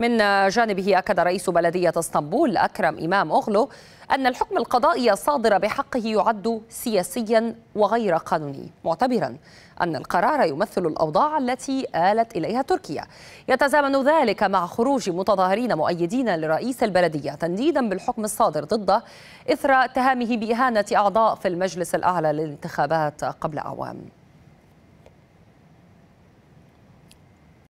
من جانبه أكد رئيس بلدية اسطنبول أكرم إمام أغلو أن الحكم القضائي الصادر بحقه يعد سياسيا وغير قانوني معتبرا أن القرار يمثل الأوضاع التي آلت إليها تركيا يتزامن ذلك مع خروج متظاهرين مؤيدين لرئيس البلدية تنديدا بالحكم الصادر ضده إثر اتهامه بإهانة أعضاء في المجلس الأعلى للانتخابات قبل أعوام